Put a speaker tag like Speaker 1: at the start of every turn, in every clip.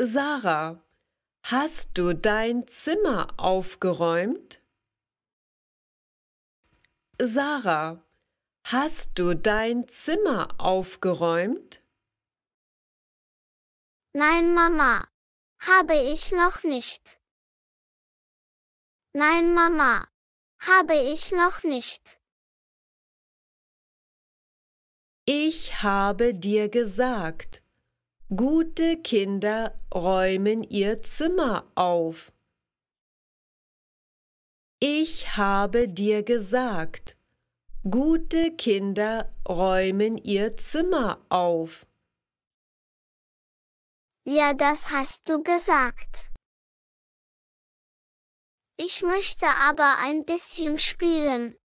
Speaker 1: Sarah, hast du dein Zimmer aufgeräumt? Sarah, hast du dein Zimmer aufgeräumt? Nein, Mama, habe ich noch nicht.
Speaker 2: Nein, Mama, habe ich noch nicht.
Speaker 1: Ich habe dir gesagt. Gute Kinder räumen ihr Zimmer auf. Ich habe dir gesagt, gute Kinder räumen ihr Zimmer auf.
Speaker 2: Ja, das hast du gesagt. Ich möchte aber ein bisschen spielen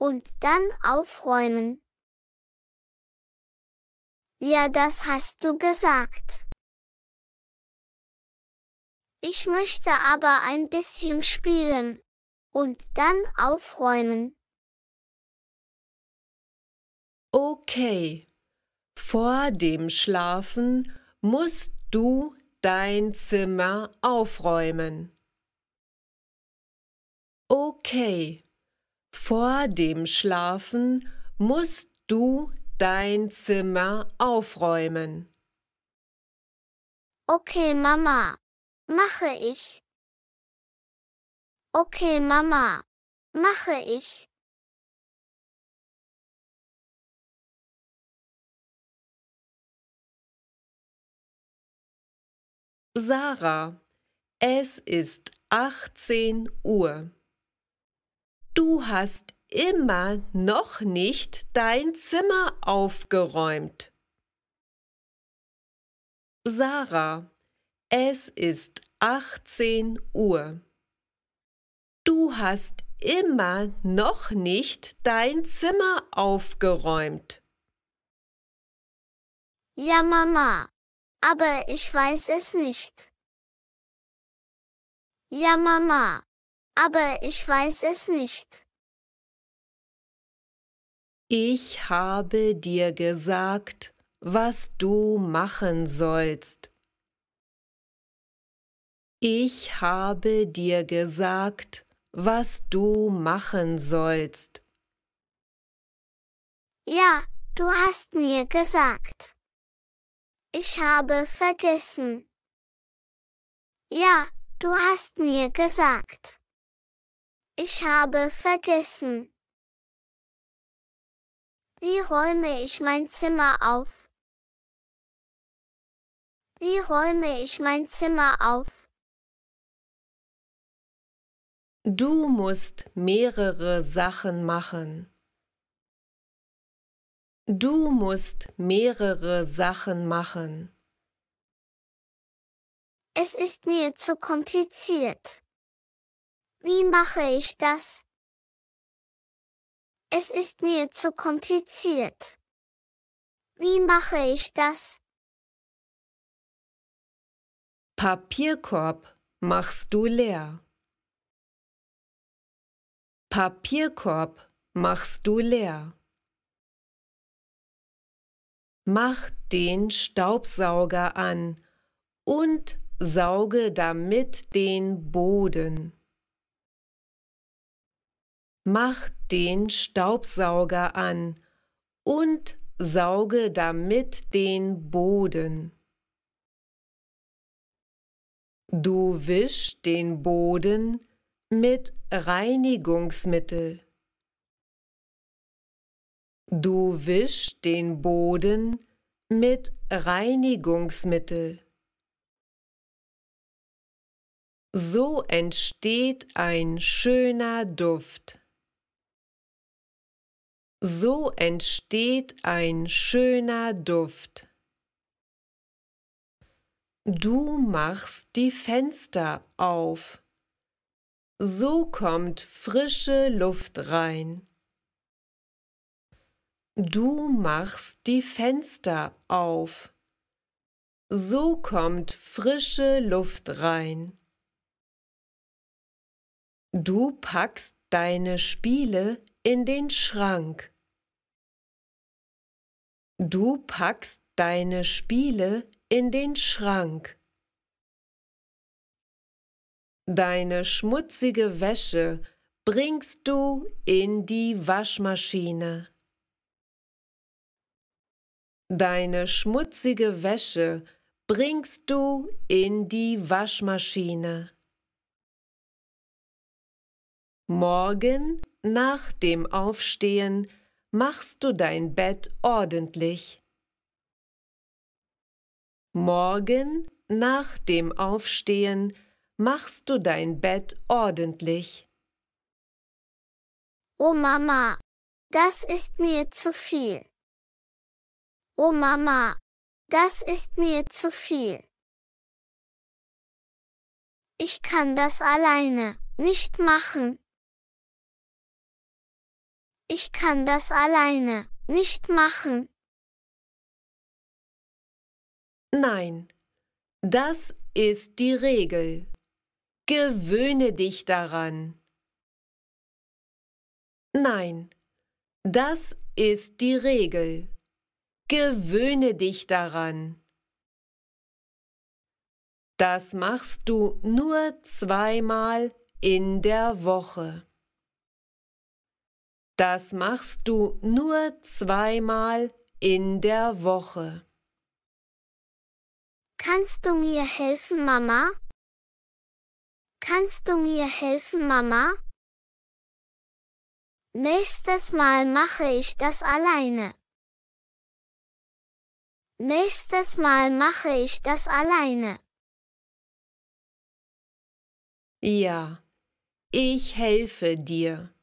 Speaker 2: und dann aufräumen. Ja, das hast du gesagt. Ich möchte aber ein bisschen spielen. Und dann aufräumen.
Speaker 1: Okay. Vor dem Schlafen musst du dein Zimmer aufräumen. Okay. Vor dem Schlafen musst du dein Zimmer aufräumen. Okay, Mama. Mache ich.
Speaker 2: Okay, Mama. Mache ich.
Speaker 1: Sarah, es ist 18 Uhr. Du hast immer noch nicht dein Zimmer aufgeräumt? Sarah, es ist 18 Uhr. Du hast immer noch nicht dein Zimmer aufgeräumt. Ja, Mama,
Speaker 2: aber ich weiß es nicht. Ja, Mama, aber ich weiß es nicht.
Speaker 1: Ich habe dir gesagt, was du machen sollst. Ich habe dir gesagt, was du machen sollst. Ja, du hast mir gesagt. Ich
Speaker 2: habe vergessen. Ja, du hast mir gesagt. Ich habe vergessen. Wie räume ich mein Zimmer auf? Wie räume ich mein Zimmer auf?
Speaker 1: Du musst mehrere Sachen machen. Du musst mehrere Sachen machen. Es ist mir zu kompliziert.
Speaker 2: Wie mache ich das? Es ist mir zu kompliziert. Wie mache ich das?
Speaker 1: Papierkorb machst du leer. Papierkorb machst du leer. Mach den Staubsauger an und sauge damit den Boden mach den Staubsauger an und sauge damit den Boden. Du wisch den Boden mit Reinigungsmittel. Du wisch den Boden mit Reinigungsmittel. So entsteht ein schöner Duft. So entsteht ein schöner Duft. Du machst die Fenster auf. So kommt frische Luft rein. Du machst die Fenster auf. So kommt frische Luft rein. Du packst deine Spiele in den Schrank. Du packst deine Spiele in den Schrank. Deine schmutzige Wäsche bringst du in die Waschmaschine. Deine schmutzige Wäsche bringst du in die Waschmaschine. Morgen nach dem Aufstehen machst du dein Bett ordentlich. Morgen nach dem Aufstehen machst du dein Bett ordentlich. Oh Mama, das
Speaker 2: ist mir zu viel. Oh Mama, das ist mir zu viel. Ich kann das alleine nicht machen. Ich kann das alleine nicht machen.
Speaker 1: Nein, das ist die Regel. Gewöhne dich daran. Nein, das ist die Regel. Gewöhne dich daran. Das machst du nur zweimal in der Woche. Das machst du nur zweimal in der Woche. Kannst du mir helfen, Mama? Kannst du mir
Speaker 2: helfen, Mama? Nächstes Mal mache ich das alleine. Nächstes Mal mache ich das alleine.
Speaker 1: Ja, ich helfe dir.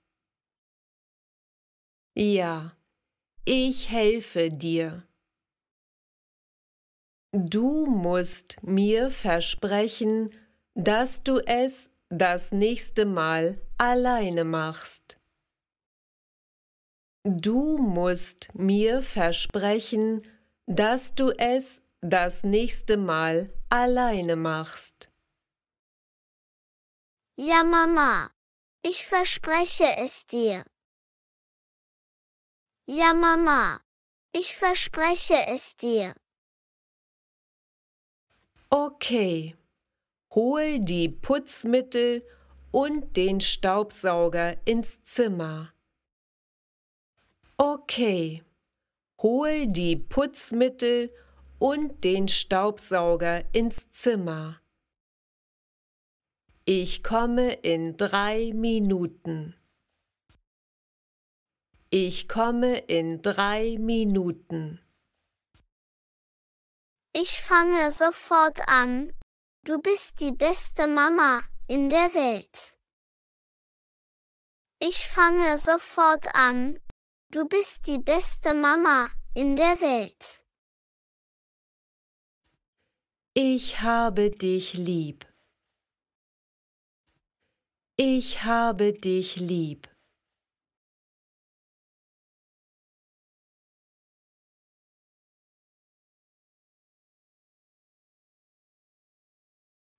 Speaker 1: Ja, ich helfe dir. Du musst mir versprechen, dass du es das nächste Mal alleine machst. Du musst mir versprechen, dass du es das nächste Mal alleine machst. Ja, Mama, ich verspreche es dir.
Speaker 2: Ja, Mama. Ich verspreche es dir.
Speaker 1: Okay. Hol die Putzmittel und den Staubsauger ins Zimmer. Okay. Hol die Putzmittel und den Staubsauger ins Zimmer. Ich komme in drei Minuten. Ich komme in drei Minuten. Ich
Speaker 2: fange sofort an. Du bist die beste Mama in der Welt. Ich fange sofort an. Du bist die beste Mama in der Welt.
Speaker 1: Ich habe dich lieb. Ich habe dich lieb.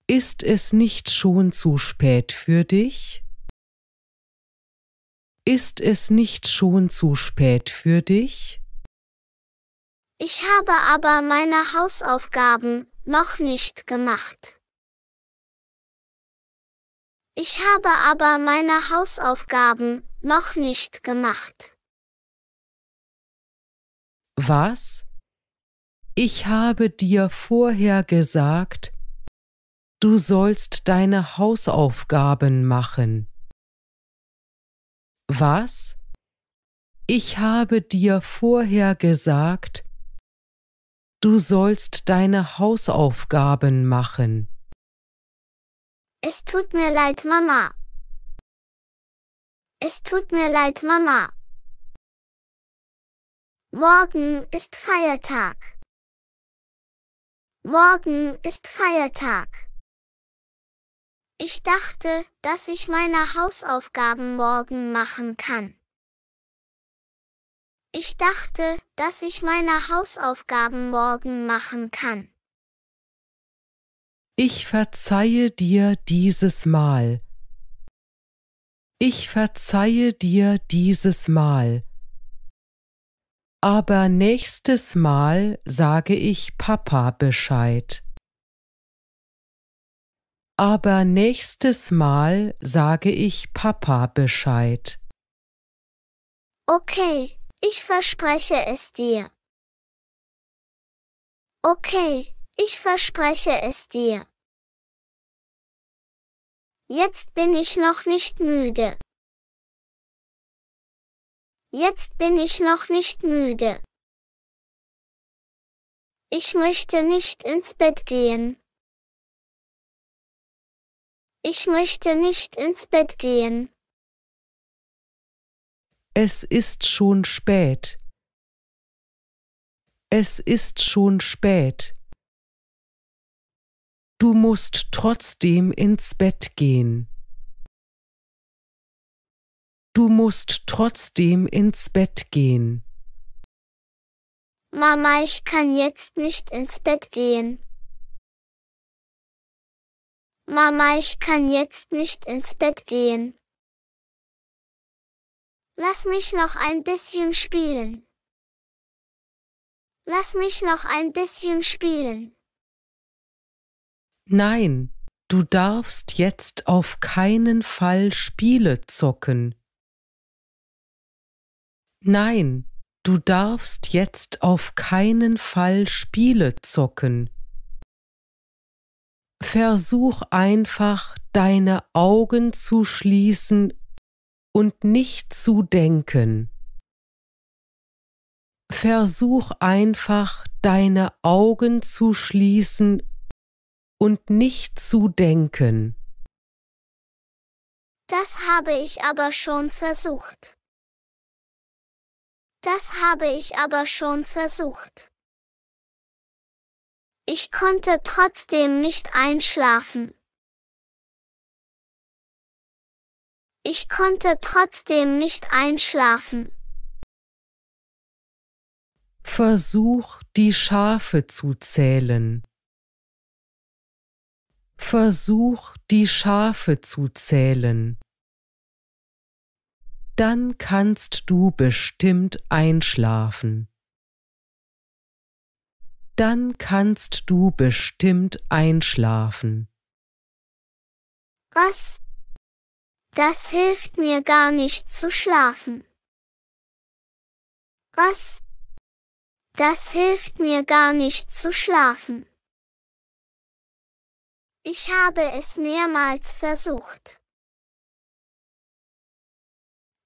Speaker 1: Ist es nicht schon zu spät für dich? Ist es nicht schon zu spät für dich?
Speaker 2: Ich habe aber meine Hausaufgaben noch nicht gemacht. Ich habe aber meine Hausaufgaben noch nicht gemacht.
Speaker 1: Was? Ich habe dir vorher gesagt, du sollst deine Hausaufgaben machen. Was? Ich habe dir vorher gesagt, du sollst deine Hausaufgaben machen.
Speaker 2: Es tut mir leid, Mama. Es tut mir leid, Mama. Morgen ist Feiertag. Morgen ist Feiertag. Ich dachte, dass ich meine Hausaufgaben morgen machen kann. Ich dachte, dass ich meine Hausaufgaben morgen machen kann.
Speaker 1: Ich verzeihe dir dieses Mal. Ich verzeihe dir dieses Mal. Aber nächstes Mal sage ich Papa Bescheid aber nächstes Mal sage ich Papa Bescheid.
Speaker 2: Okay, ich verspreche es dir. Okay, ich verspreche es dir. Jetzt bin ich noch nicht müde. Jetzt bin ich noch nicht müde. Ich möchte nicht ins Bett gehen. Ich möchte nicht
Speaker 1: ins Bett gehen. Es ist schon spät. Es ist schon spät. Du musst trotzdem ins Bett gehen. Du musst trotzdem ins Bett gehen.
Speaker 2: Mama, ich kann jetzt nicht ins Bett gehen. Mama, ich kann jetzt nicht ins Bett gehen. Lass mich noch ein bisschen spielen. Lass mich noch ein bisschen spielen.
Speaker 1: Nein, du darfst jetzt auf keinen Fall Spiele zocken. Nein, du darfst jetzt auf keinen Fall Spiele zocken versuch einfach deine Augen zu schließen und nicht zu denken. Versuch einfach deine Augen zu schließen und nicht zu denken.
Speaker 2: Das habe ich aber schon versucht. Das habe ich aber schon versucht. Ich konnte trotzdem nicht einschlafen. Ich konnte trotzdem nicht einschlafen.
Speaker 1: Versuch, die Schafe zu zählen. Versuch, die Schafe zu zählen. Dann kannst du bestimmt einschlafen dann kannst du bestimmt einschlafen. Was?
Speaker 2: Das hilft mir gar nicht zu schlafen. Was? Das hilft mir gar nicht zu schlafen. Ich habe es mehrmals versucht.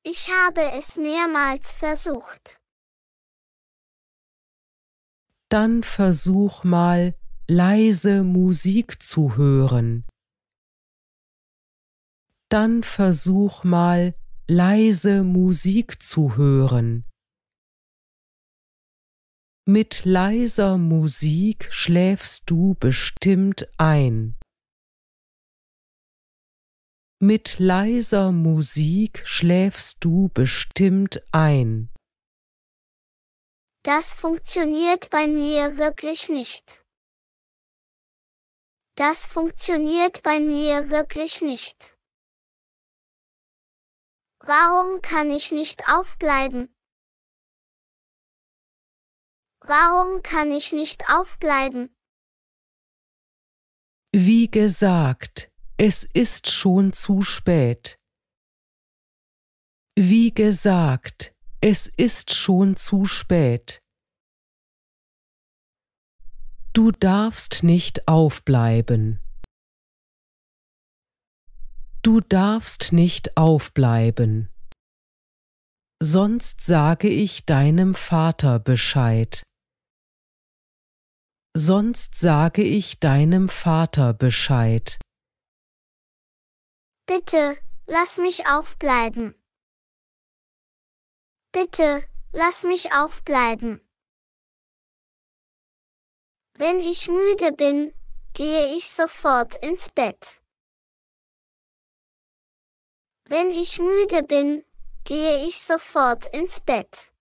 Speaker 2: Ich habe es mehrmals versucht
Speaker 1: dann versuch mal leise Musik zu hören. Dann versuch mal leise Musik zu hören. Mit leiser Musik schläfst du bestimmt ein. Mit leiser Musik schläfst du bestimmt ein.
Speaker 2: Das funktioniert bei mir wirklich nicht. Das funktioniert bei mir wirklich nicht. Warum kann ich nicht aufbleiben? Warum kann ich nicht aufbleiben?
Speaker 1: Wie gesagt, es ist schon zu spät. Wie gesagt, es ist schon zu spät. Du darfst nicht aufbleiben. Du darfst nicht aufbleiben. Sonst sage ich deinem Vater Bescheid. Sonst sage ich deinem Vater Bescheid. Bitte,
Speaker 2: lass mich aufbleiben. Bitte, lass mich aufbleiben. Wenn ich müde bin, gehe ich sofort ins Bett. Wenn ich müde bin, gehe ich sofort ins Bett.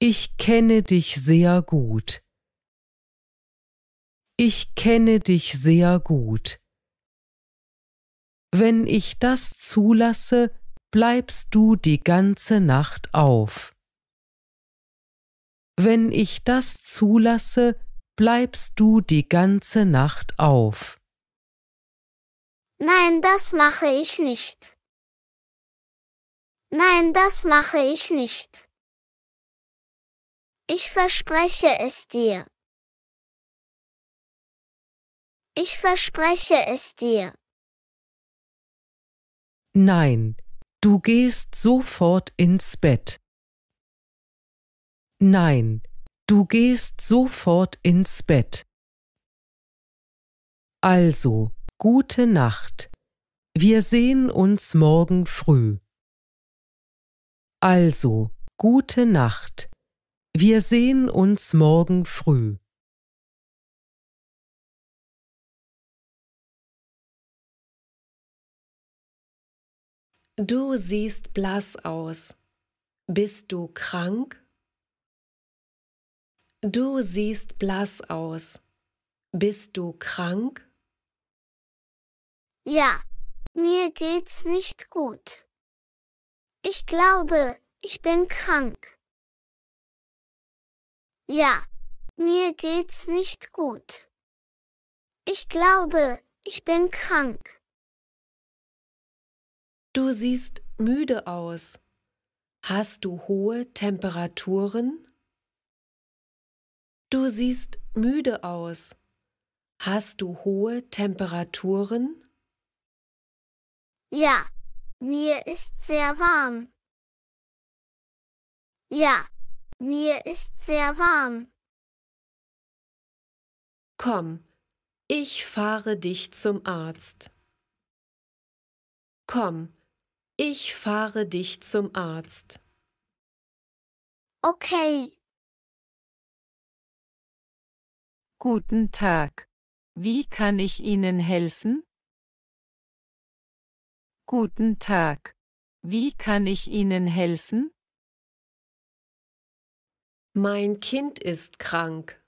Speaker 1: Ich kenne dich sehr gut. Ich kenne dich sehr gut. Wenn ich das zulasse, bleibst du die ganze Nacht auf. Wenn ich das zulasse, bleibst du die ganze Nacht auf.
Speaker 2: Nein, das mache ich nicht. Nein, das mache ich nicht. Ich verspreche es dir. Ich verspreche es dir.
Speaker 1: Nein, Du gehst sofort ins Bett. Nein, du gehst sofort ins Bett. Also, gute Nacht. Wir sehen uns morgen früh. Also, gute Nacht. Wir sehen uns morgen früh. Du siehst blass aus. Bist du krank? Du siehst blass aus. Bist du krank?
Speaker 2: Ja, mir geht's nicht gut. Ich glaube, ich bin krank. Ja, mir geht's nicht gut. Ich glaube, ich bin krank.
Speaker 1: Du siehst müde aus. Hast du hohe Temperaturen? Du siehst müde aus. Hast du hohe Temperaturen?
Speaker 2: Ja, mir ist sehr warm.
Speaker 1: Ja, mir ist sehr warm. Komm, ich fahre dich zum Arzt. Komm, ich fahre dich zum Arzt. Okay. Guten Tag. Wie kann ich Ihnen helfen? Guten Tag. Wie kann ich Ihnen helfen? Mein Kind ist krank.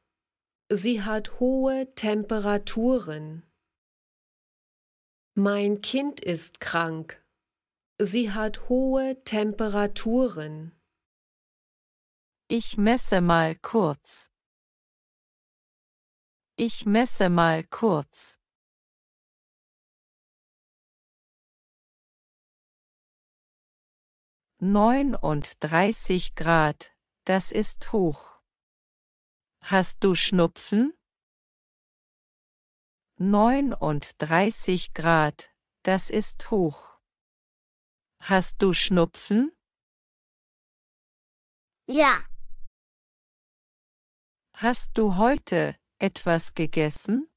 Speaker 1: Sie hat hohe Temperaturen. Mein Kind ist krank. Sie hat hohe Temperaturen. Ich messe mal kurz. Ich messe mal kurz. Neununddreißig Grad, das ist hoch. Hast du Schnupfen? Neununddreißig Grad, das ist hoch. Hast du Schnupfen? Ja. Hast du heute etwas gegessen?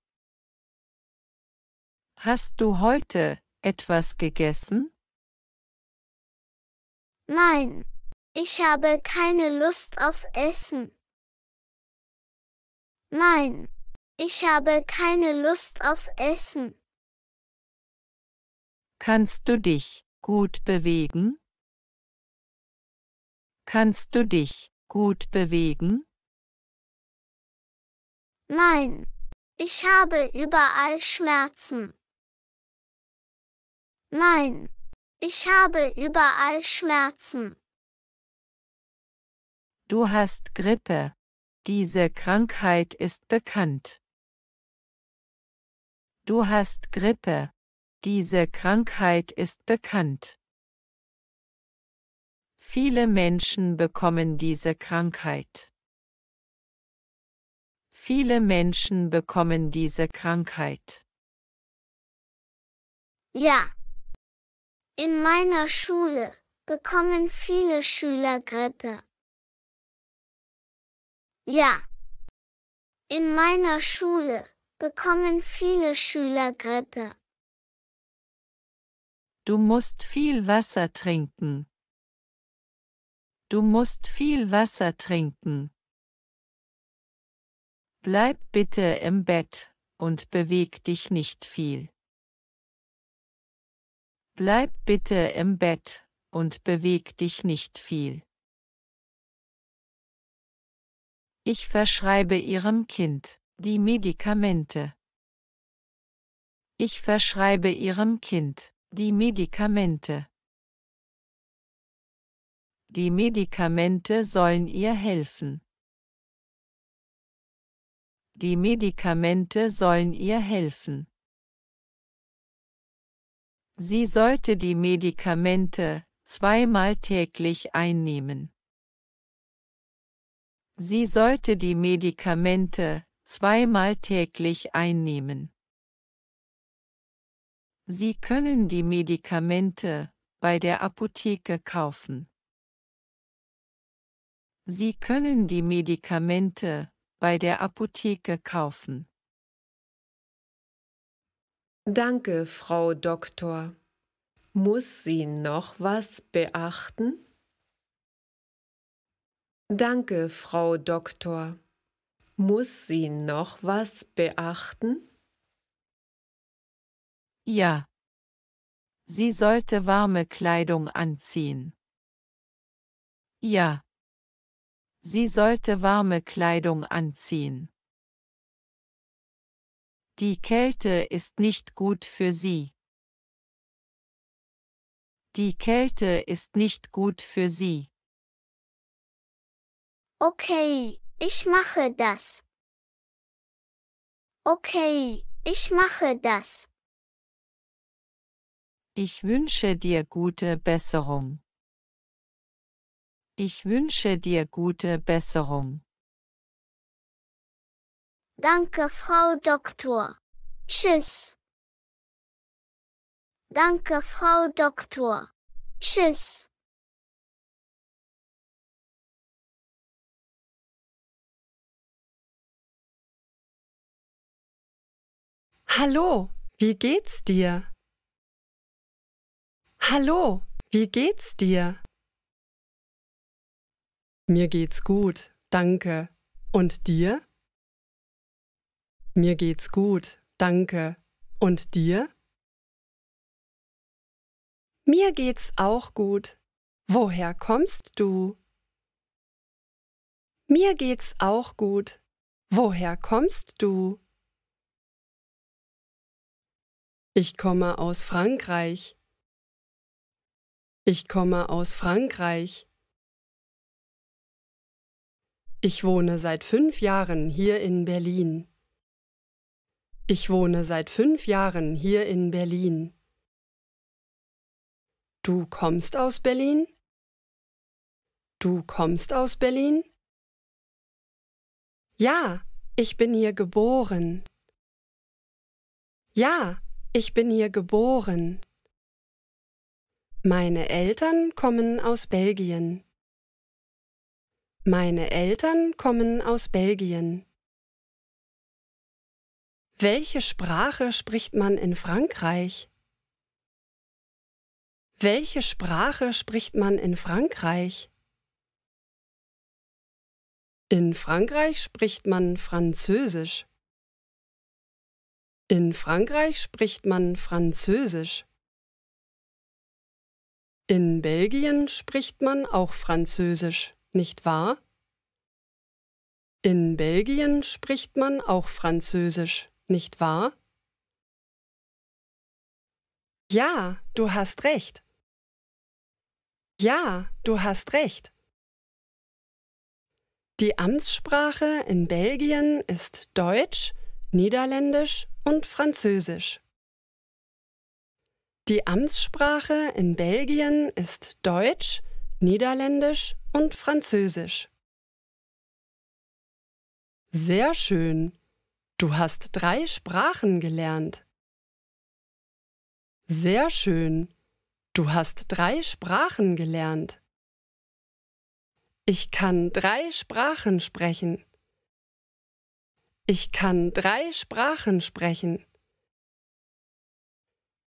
Speaker 1: Hast du heute etwas gegessen? Nein,
Speaker 2: ich habe keine Lust auf Essen. Nein, ich habe keine Lust auf Essen.
Speaker 1: Kannst du dich gut bewegen? Kannst du dich gut bewegen?
Speaker 2: Nein, ich habe überall Schmerzen. Nein, ich habe überall Schmerzen.
Speaker 1: Du hast Grippe. Diese Krankheit ist bekannt. Du hast Grippe. Diese Krankheit ist bekannt. Viele Menschen bekommen diese Krankheit. Viele Menschen bekommen diese Krankheit.
Speaker 2: Ja. In meiner Schule bekommen viele Schüler Grippe. Ja. In meiner Schule bekommen viele Schüler Grippe.
Speaker 1: Du musst viel Wasser trinken. Du musst viel Wasser trinken. Bleib bitte im Bett und beweg dich nicht viel. Bleib bitte im Bett und beweg dich nicht viel. Ich verschreibe Ihrem Kind die Medikamente. Ich verschreibe Ihrem Kind die Medikamente. Die Medikamente sollen ihr helfen. Die Medikamente sollen ihr helfen. Sie sollte die Medikamente zweimal täglich einnehmen. Sie sollte die Medikamente zweimal täglich einnehmen. Sie können die Medikamente bei der Apotheke kaufen. Sie können die Medikamente bei der Apotheke kaufen. Danke, Frau Doktor. Muss sie noch was beachten? Danke, Frau Doktor. Muss sie noch was beachten? Ja. Sie sollte warme Kleidung anziehen. Ja. Sie sollte warme Kleidung anziehen. Die Kälte ist nicht gut für sie. Die Kälte ist nicht gut für sie.
Speaker 2: Okay, ich mache das. Okay, ich mache das.
Speaker 1: Ich wünsche dir gute Besserung. Ich wünsche dir gute Besserung.
Speaker 2: Danke, Frau Doktor. Tschüss.
Speaker 1: Danke, Frau Doktor. Tschüss. Hallo, wie geht's dir?
Speaker 3: Hallo, wie geht's dir? Mir geht's gut, danke. Und dir? Mir geht's gut, danke. Und dir? Mir geht's auch gut. Woher kommst du? Mir geht's auch gut. Woher kommst du? Ich komme aus Frankreich. Ich komme aus Frankreich. Ich wohne seit fünf Jahren hier in Berlin. Ich wohne seit fünf Jahren hier in Berlin. Du kommst aus Berlin? Du kommst aus Berlin? Ja, ich bin hier geboren. Ja, ich bin hier geboren. Meine Eltern kommen aus Belgien. Meine Eltern kommen aus Belgien. Welche Sprache spricht man in Frankreich? Welche Sprache spricht man in Frankreich? In Frankreich spricht man Französisch. In Frankreich spricht man Französisch. In Belgien spricht man auch Französisch, nicht wahr? In Belgien spricht man auch Französisch, nicht wahr? Ja, du hast recht. Ja, du hast recht. Die Amtssprache in Belgien ist Deutsch, Niederländisch und Französisch. Die Amtssprache in Belgien ist Deutsch, Niederländisch und Französisch. Sehr schön. Du hast drei Sprachen gelernt. Sehr schön. Du hast drei Sprachen gelernt. Ich kann drei Sprachen sprechen. Ich kann drei Sprachen sprechen.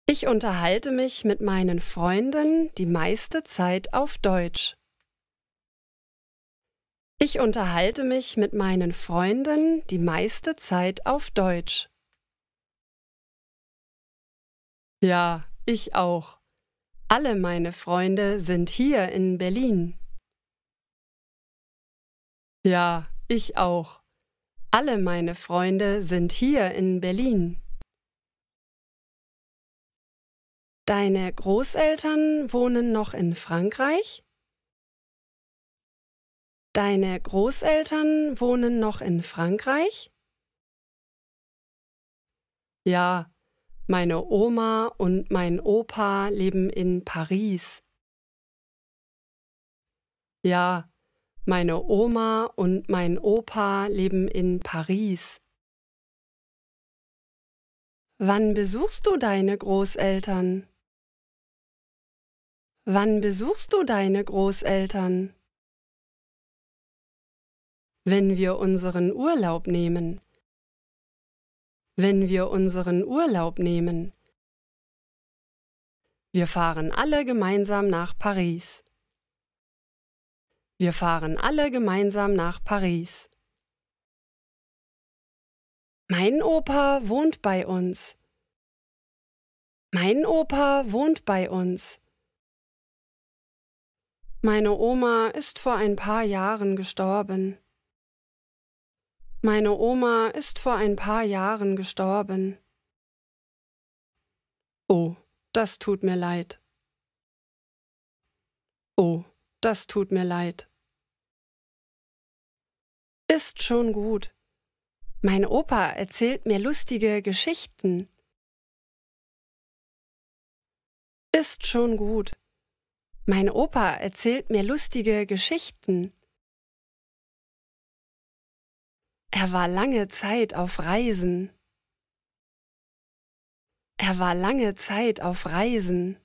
Speaker 3: Ich unterhalte mich mit meinen Freunden die meiste Zeit auf Deutsch. Ich unterhalte mich mit meinen Freunden die meiste Zeit auf Deutsch. Ja, ich auch. Alle meine Freunde sind hier in Berlin. Ja, ich auch. Alle meine Freunde sind hier in Berlin. Deine Großeltern wohnen noch in Frankreich? Deine Großeltern wohnen noch in Frankreich? Ja, meine Oma und mein Opa leben in Paris. Ja, meine Oma und mein Opa leben in Paris. Wann besuchst du deine Großeltern? Wann besuchst du deine Großeltern? Wenn wir unseren Urlaub nehmen. Wenn wir unseren Urlaub nehmen. Wir fahren alle gemeinsam nach Paris. Wir fahren alle gemeinsam nach Paris. Mein Opa wohnt bei uns. Mein Opa wohnt bei uns. Meine Oma ist vor ein paar Jahren gestorben. Meine Oma ist vor ein paar Jahren gestorben. Oh, das tut mir leid. Oh, das tut mir leid. Ist schon gut. Mein Opa erzählt mir lustige Geschichten. Ist schon gut. Mein Opa erzählt mir lustige Geschichten. Er war lange Zeit auf Reisen. Er war lange Zeit auf Reisen.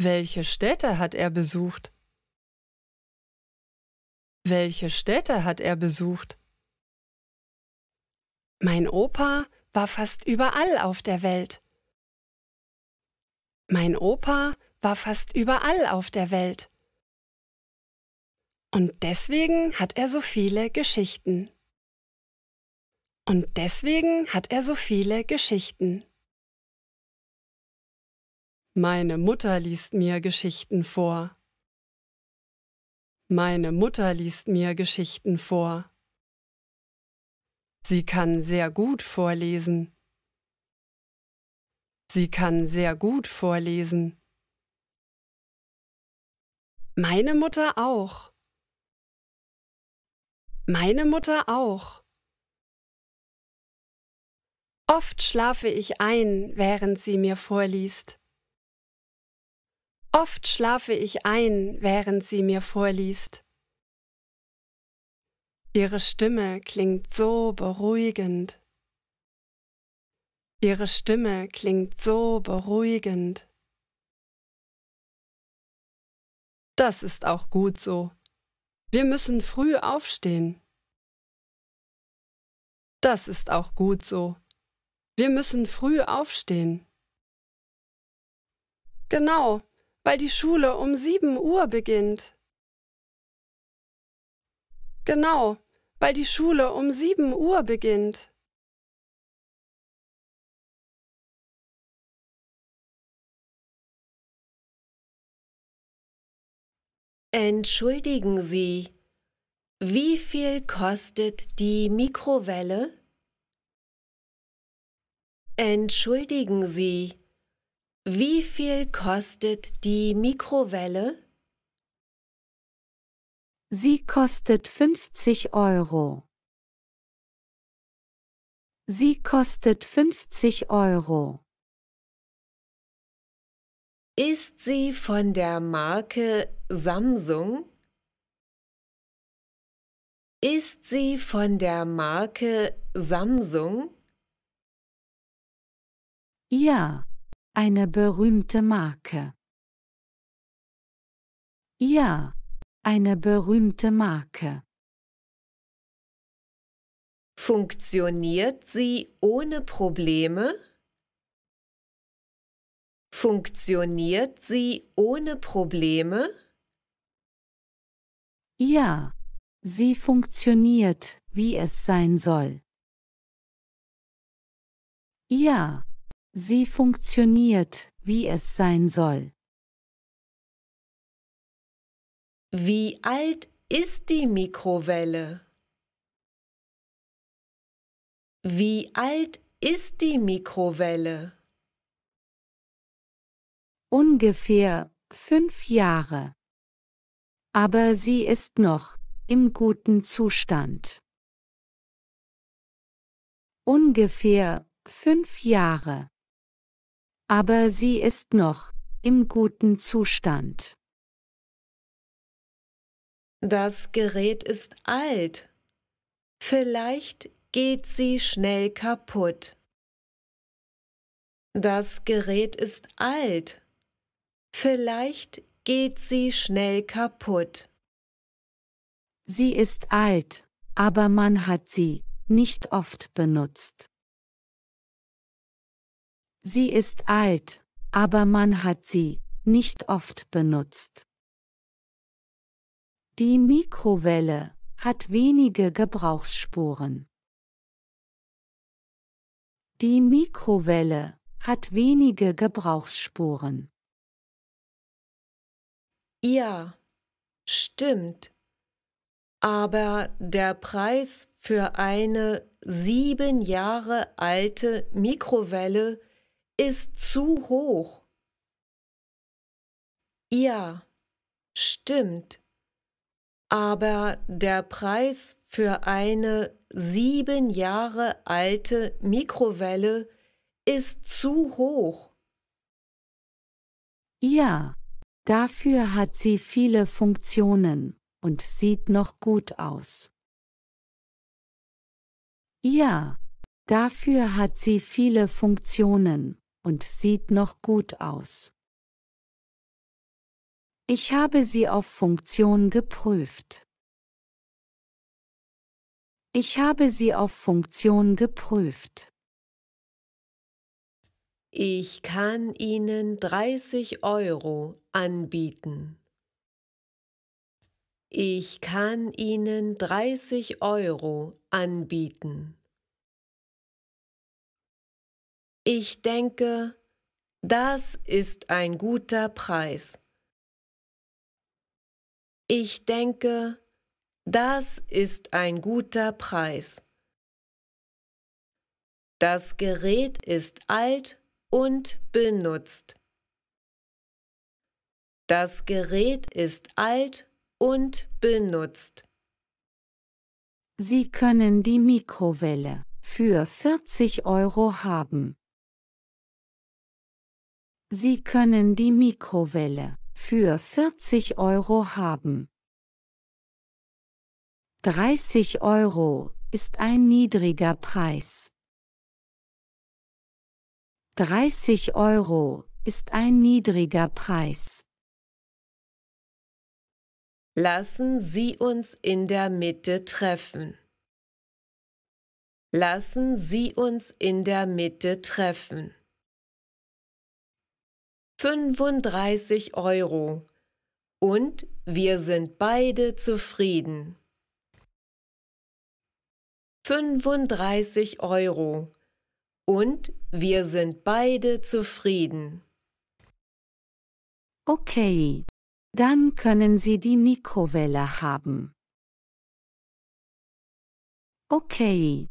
Speaker 3: Welche Städte hat er besucht? Welche Städte hat er besucht? Mein Opa war fast überall auf der Welt. Mein Opa war fast überall auf der Welt. Und deswegen hat er so viele Geschichten. Und deswegen hat er so viele Geschichten. Meine Mutter liest mir Geschichten vor. Meine Mutter liest mir Geschichten vor. Sie kann sehr gut vorlesen. Sie kann sehr gut vorlesen. Meine Mutter auch. Meine Mutter auch. Oft schlafe ich ein, während sie mir vorliest. Oft schlafe ich ein, während sie mir vorliest. Ihre Stimme klingt so beruhigend. Ihre Stimme klingt so beruhigend. Das ist auch gut so. Wir müssen früh aufstehen. Das ist auch gut so. Wir müssen früh aufstehen. Genau, weil die Schule um 7 Uhr beginnt. Genau,
Speaker 1: weil die Schule um 7 Uhr beginnt. Entschuldigen Sie, wie viel kostet die Mikrowelle? Entschuldigen Sie, wie viel kostet die Mikrowelle? Sie kostet 50 Euro. Sie kostet 50 Euro. Ist sie von der Marke Samsung ist sie von der Marke Samsung? Ja, eine berühmte Marke. Ja, eine berühmte Marke. Funktioniert sie ohne Probleme? Funktioniert sie ohne Probleme? Ja, sie funktioniert, wie es sein soll. Ja, sie funktioniert, wie es sein soll. Wie alt ist die Mikrowelle? Wie alt ist die Mikrowelle? Ungefähr fünf Jahre. Aber sie ist noch im guten Zustand. Ungefähr fünf Jahre. Aber sie ist noch im guten Zustand. Das Gerät ist alt. Vielleicht geht sie schnell kaputt. Das Gerät ist alt. Vielleicht geht sie schnell kaputt. Sie ist alt, aber man hat sie nicht oft benutzt. Sie ist alt, aber man hat sie nicht oft benutzt. Die Mikrowelle hat wenige Gebrauchsspuren. Die Mikrowelle hat wenige Gebrauchsspuren. Ja, stimmt. Aber der Preis für eine sieben Jahre alte Mikrowelle ist zu hoch. Ja, stimmt. Aber der Preis für eine sieben Jahre alte Mikrowelle ist zu hoch. Ja, Dafür hat sie viele Funktionen und sieht noch gut aus. Ja, dafür hat sie viele Funktionen und sieht noch gut aus. Ich habe sie auf Funktion geprüft. Ich habe sie auf Funktion geprüft. Ich kann Ihnen 30 Euro anbieten. Ich kann Ihnen 30 Euro anbieten. Ich denke, das ist ein guter Preis. Ich denke, das ist ein guter Preis. Das Gerät ist alt und benutzt. Das Gerät ist alt und benutzt. Sie können die Mikrowelle für 40 Euro haben. Sie können die Mikrowelle für 40 Euro haben. 30 Euro ist ein niedriger Preis. 30 Euro ist ein niedriger Preis. Lassen Sie uns in der Mitte treffen. Lassen Sie uns in der Mitte treffen. 35 Euro. Und wir sind beide zufrieden. 35 Euro und wir sind beide zufrieden. Okay, dann können Sie die Mikrowelle haben. Okay,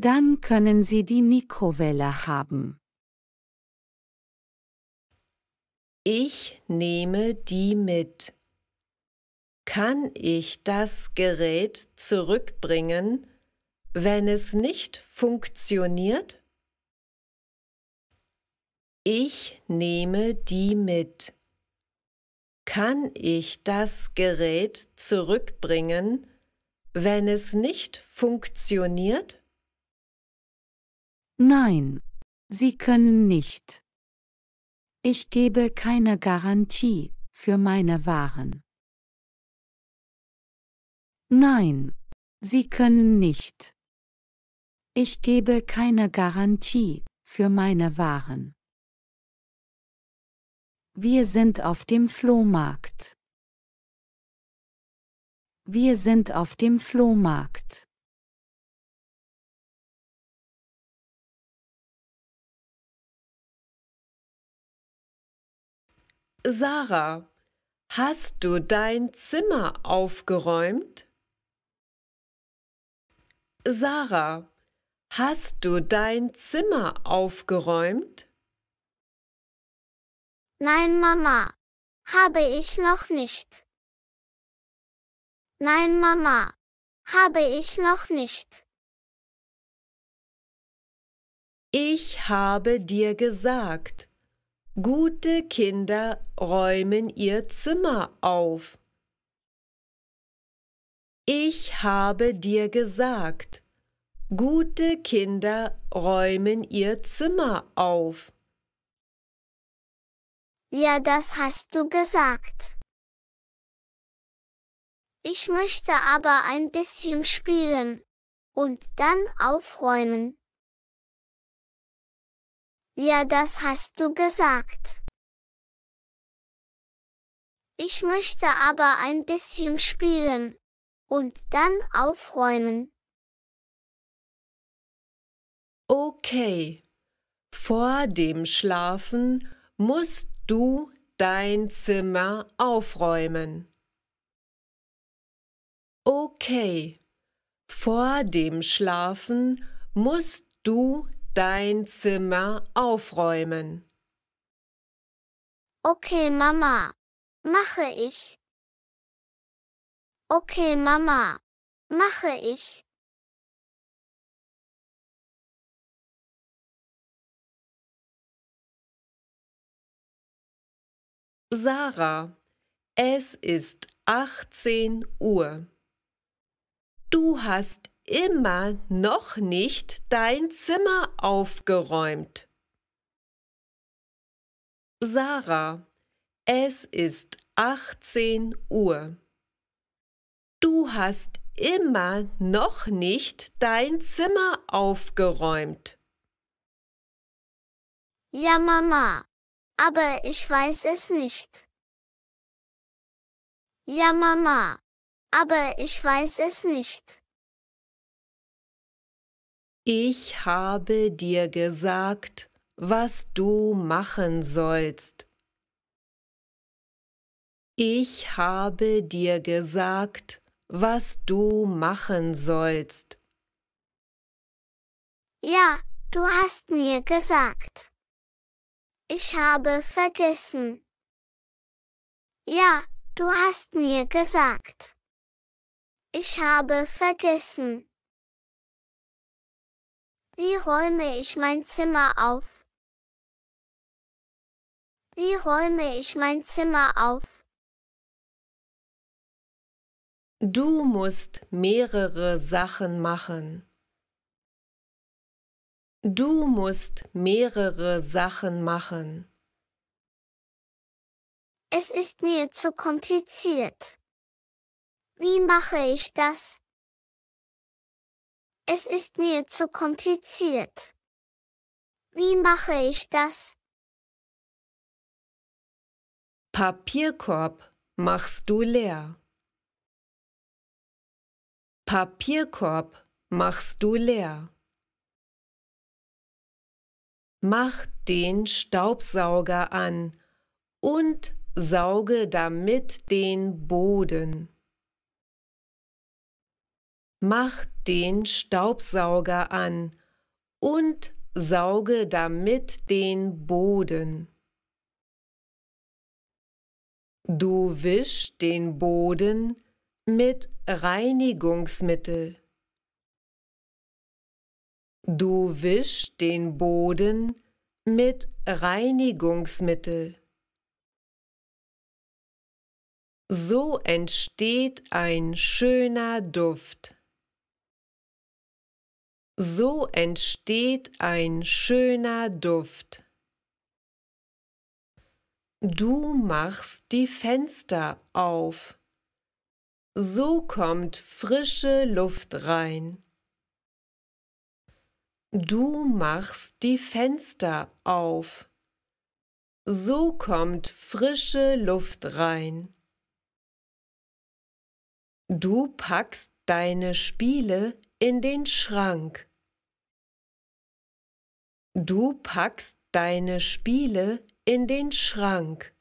Speaker 1: dann können Sie die Mikrowelle haben. Ich nehme die mit. Kann ich das Gerät zurückbringen, wenn es nicht funktioniert? Ich nehme die mit. Kann ich das Gerät zurückbringen, wenn es nicht funktioniert? Nein, Sie können nicht. Ich gebe keine Garantie für meine Waren. Nein, Sie können nicht. Ich gebe keine Garantie für meine Waren. Wir sind auf dem Flohmarkt. Wir sind auf dem Flohmarkt. Sarah, hast du dein Zimmer aufgeräumt? Sarah, hast du dein Zimmer aufgeräumt? Nein, Mama. Habe ich noch
Speaker 2: nicht. Nein, Mama. Habe ich noch
Speaker 1: nicht. Ich habe dir gesagt, gute Kinder räumen ihr Zimmer auf. Ich habe dir gesagt, gute Kinder räumen ihr Zimmer auf. Ja, das hast du gesagt.
Speaker 2: Ich möchte aber ein bisschen spielen und dann aufräumen. Ja, das hast du gesagt. Ich möchte aber ein bisschen spielen und dann aufräumen.
Speaker 1: Okay. Vor dem Schlafen musst du dein Zimmer aufräumen. Okay, vor dem Schlafen musst du dein Zimmer aufräumen. Okay, Mama,
Speaker 2: mache ich. Okay, Mama, mache ich.
Speaker 1: Sarah, es ist 18 Uhr. Du hast immer noch nicht dein Zimmer aufgeräumt. Sarah, es ist 18 Uhr. Du hast immer noch nicht dein Zimmer aufgeräumt.
Speaker 2: Ja, Mama, aber ich weiß es nicht. Ja, Mama. Aber ich weiß es nicht.
Speaker 1: Ich habe dir gesagt, was du machen sollst. Ich habe dir gesagt, was du machen sollst. Ja, du hast mir gesagt
Speaker 2: ich habe vergessen. Ja, du hast mir gesagt. Ich habe vergessen. Wie räume ich mein Zimmer auf? Wie räume ich mein Zimmer auf?
Speaker 1: Du musst mehrere Sachen machen. Du musst mehrere Sachen machen. Es ist mir zu
Speaker 2: kompliziert. Wie mache ich das? Es ist mir zu kompliziert. Wie mache ich
Speaker 1: das? Papierkorb machst du leer. Papierkorb machst du leer. Mach den Staubsauger an und sauge damit den Boden. Mach den Staubsauger an und sauge damit den Boden. Du wisch den Boden mit Reinigungsmittel. Du wisch den Boden mit Reinigungsmittel. So entsteht ein schöner Duft. So entsteht ein schöner Duft. Du machst die Fenster auf. So kommt frische Luft rein. Du machst die Fenster auf. So kommt frische Luft rein. Du packst deine Spiele in den Schrank. Du packst deine Spiele in den Schrank.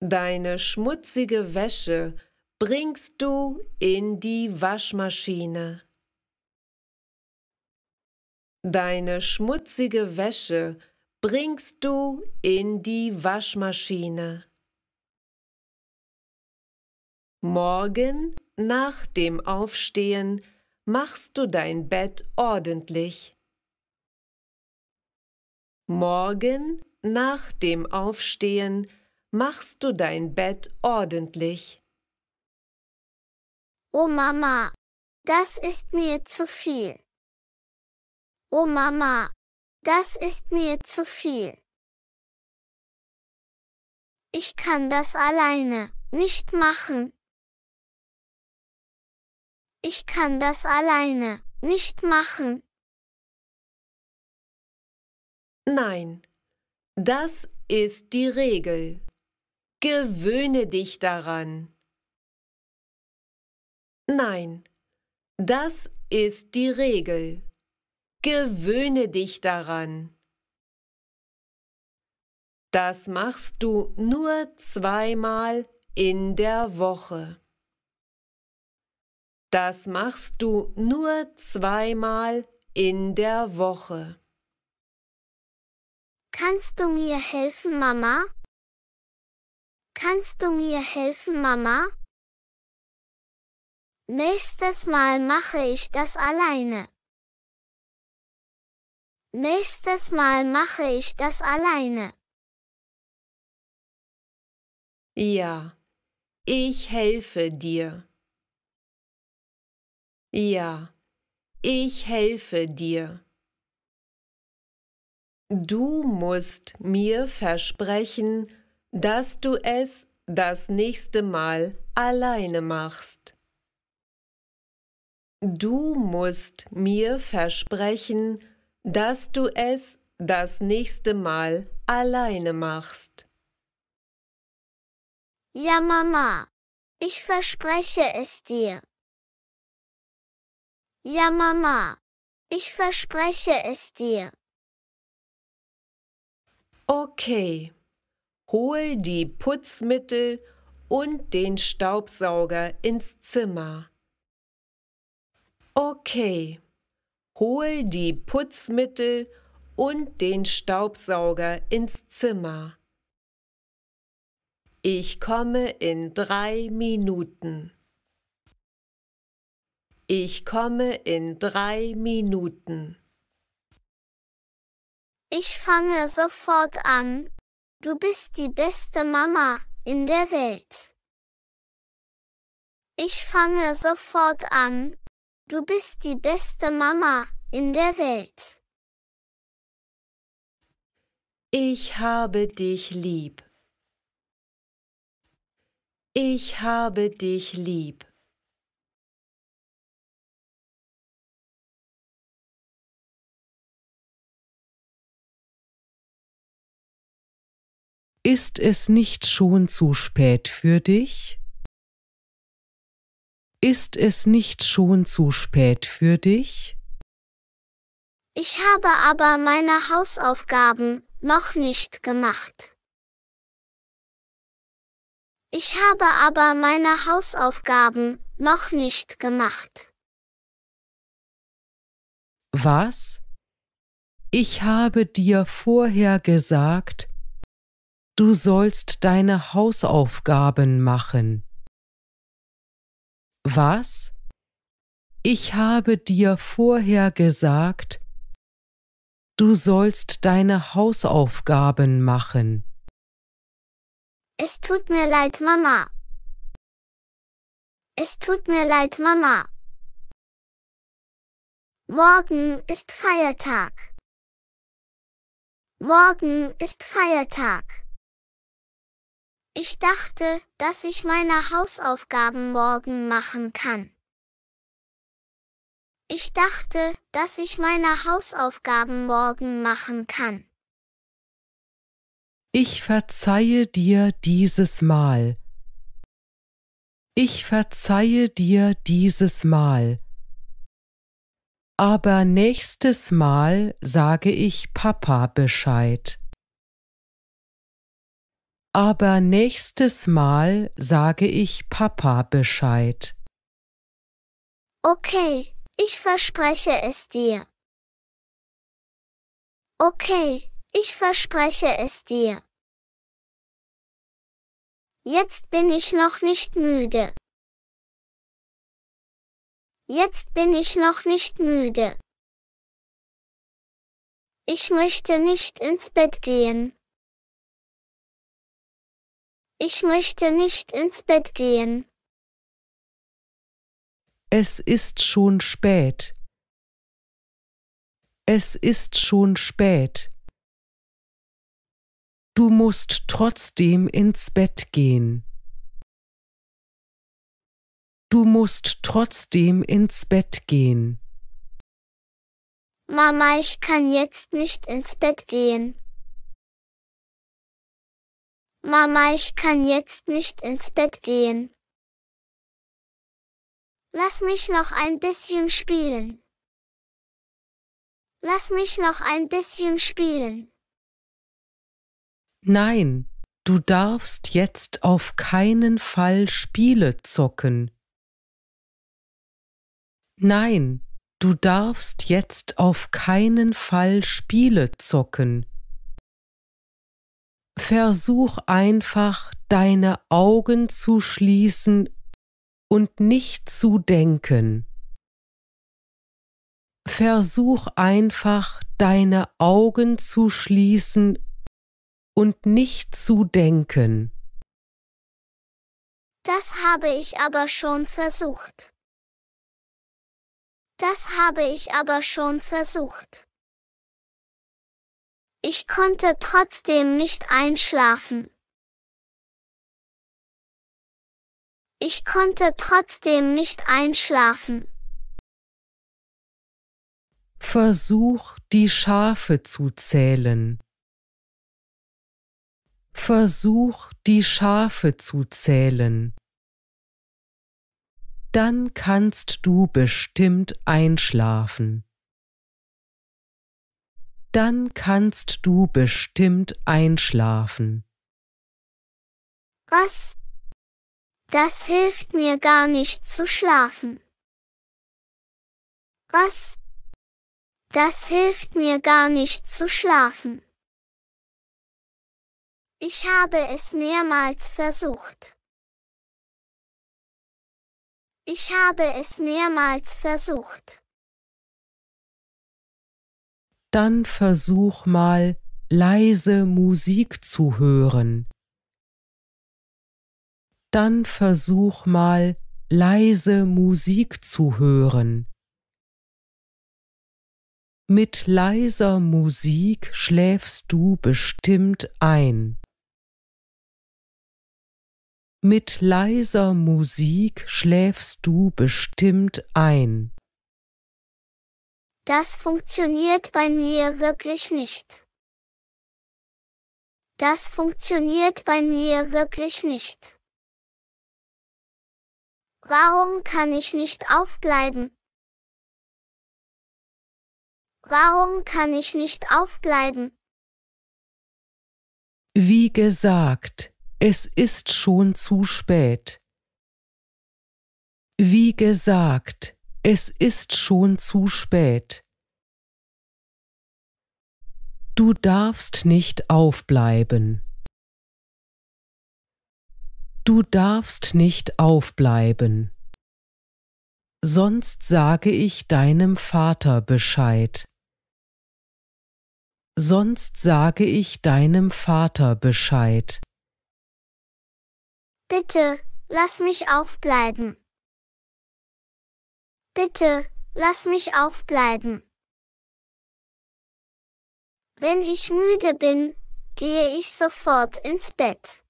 Speaker 1: Deine schmutzige Wäsche bringst du in die Waschmaschine. Deine schmutzige Wäsche bringst du in die Waschmaschine. Morgen nach dem Aufstehen machst du dein Bett ordentlich. Morgen nach dem Aufstehen machst du dein Bett ordentlich. Oh Mama,
Speaker 2: das ist mir zu viel. Oh Mama, das ist mir zu viel. Ich kann das alleine nicht machen. Ich kann das alleine nicht machen.
Speaker 1: Nein, das ist die Regel. Gewöhne dich daran. Nein, das ist die Regel. Gewöhne dich daran. Das machst du nur zweimal in der Woche. Das machst du nur zweimal in der Woche.
Speaker 2: Kannst du mir helfen, Mama? Kannst du mir helfen, Mama? Nächstes Mal mache ich das alleine. Nächstes Mal mache ich das alleine.
Speaker 1: Ja, ich helfe dir. Ja, ich helfe dir. Du musst mir versprechen, dass du es das nächste Mal alleine machst. Du musst mir versprechen, dass du es das nächste Mal alleine machst.
Speaker 2: Ja, Mama,
Speaker 1: ich verspreche es dir.
Speaker 2: Ja, Mama, ich verspreche es dir.
Speaker 1: Okay, hol die Putzmittel und den Staubsauger ins Zimmer. Okay. Hol die Putzmittel und den Staubsauger ins Zimmer. Ich komme in drei Minuten. Ich komme in drei Minuten.
Speaker 2: Ich fange sofort an. Du bist die beste Mama in der Welt. Ich fange sofort an. Du bist die beste Mama in der Welt.
Speaker 1: Ich habe dich lieb. Ich habe dich lieb. Ist es nicht schon zu spät für dich? Ist es nicht schon zu spät für dich?
Speaker 2: Ich habe aber meine Hausaufgaben noch nicht gemacht. Ich habe aber meine Hausaufgaben noch nicht gemacht.
Speaker 1: Was? Ich habe dir vorher gesagt, du sollst deine Hausaufgaben machen. Was? Ich habe dir vorher gesagt, du sollst deine Hausaufgaben machen. Es
Speaker 2: tut mir leid, Mama. Es tut mir leid, Mama. Morgen ist Feiertag. Morgen ist Feiertag. Ich dachte, dass ich meine Hausaufgaben morgen machen kann. Ich dachte, dass ich meine Hausaufgaben morgen machen kann.
Speaker 1: Ich verzeihe dir dieses Mal. Ich verzeihe dir dieses Mal. Aber nächstes Mal sage ich Papa Bescheid aber nächstes Mal sage ich Papa Bescheid.
Speaker 2: Okay, ich verspreche es dir. Okay, ich verspreche es dir. Jetzt bin ich noch nicht müde. Jetzt bin ich noch nicht müde. Ich möchte nicht ins Bett gehen. Ich möchte nicht ins
Speaker 1: Bett gehen. Es ist schon spät. Es ist schon spät. Du musst trotzdem ins Bett gehen. Du musst trotzdem ins Bett gehen. Mama, ich kann jetzt nicht
Speaker 2: ins Bett gehen. Mama, ich kann jetzt nicht ins Bett gehen. Lass mich noch ein bisschen spielen. Lass mich noch ein bisschen spielen.
Speaker 1: Nein, du darfst jetzt auf keinen Fall Spiele zocken. Nein, du darfst jetzt auf keinen Fall Spiele zocken versuch einfach deine Augen zu schließen und nicht zu denken. Versuch einfach deine Augen zu schließen und nicht zu denken.
Speaker 2: Das habe ich aber schon versucht. Das habe ich aber schon versucht ich konnte trotzdem nicht einschlafen. Ich konnte trotzdem nicht einschlafen.
Speaker 1: Versuch, die Schafe zu zählen. Versuch, die Schafe zu zählen. Dann kannst du bestimmt einschlafen dann kannst du bestimmt einschlafen.
Speaker 2: Was? Das hilft mir gar nicht zu schlafen. Was? Das hilft mir gar nicht zu schlafen. Ich habe es mehrmals versucht. Ich habe es mehrmals versucht
Speaker 1: dann versuch mal leise Musik zu hören. Dann versuch mal leise Musik zu hören. Mit leiser Musik schläfst du bestimmt ein. Mit leiser Musik schläfst du bestimmt ein.
Speaker 2: Das funktioniert bei mir wirklich nicht. Das funktioniert bei mir wirklich nicht. Warum kann ich nicht aufbleiben? Warum kann ich nicht aufbleiben?
Speaker 1: Wie gesagt, es ist schon zu spät. Wie gesagt, es ist schon zu spät. Du darfst nicht aufbleiben. Du darfst nicht aufbleiben. Sonst sage ich deinem Vater Bescheid. Sonst sage ich deinem Vater Bescheid.
Speaker 2: Bitte, lass mich aufbleiben. Bitte, lass mich aufbleiben. Wenn ich müde bin, gehe ich sofort ins Bett.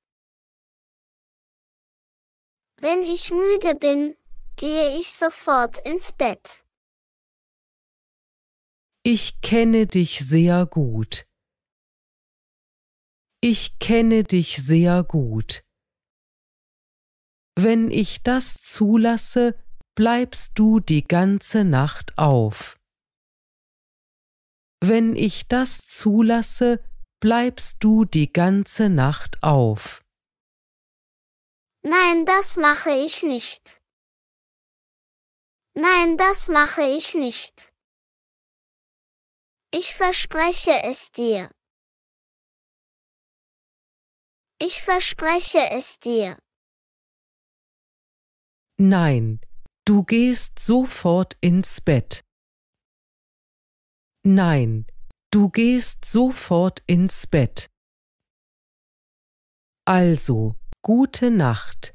Speaker 2: Wenn ich müde bin, gehe ich sofort
Speaker 1: ins Bett. Ich kenne dich sehr gut. Ich kenne dich sehr gut. Wenn ich das zulasse, bleibst du die ganze Nacht auf. Wenn ich das zulasse, bleibst du die ganze Nacht auf.
Speaker 2: Nein, das mache ich nicht. Nein, das mache ich nicht. Ich verspreche es dir. Ich verspreche es dir.
Speaker 1: Nein, Du gehst sofort ins Bett. Nein, du gehst sofort ins Bett. Also, gute Nacht.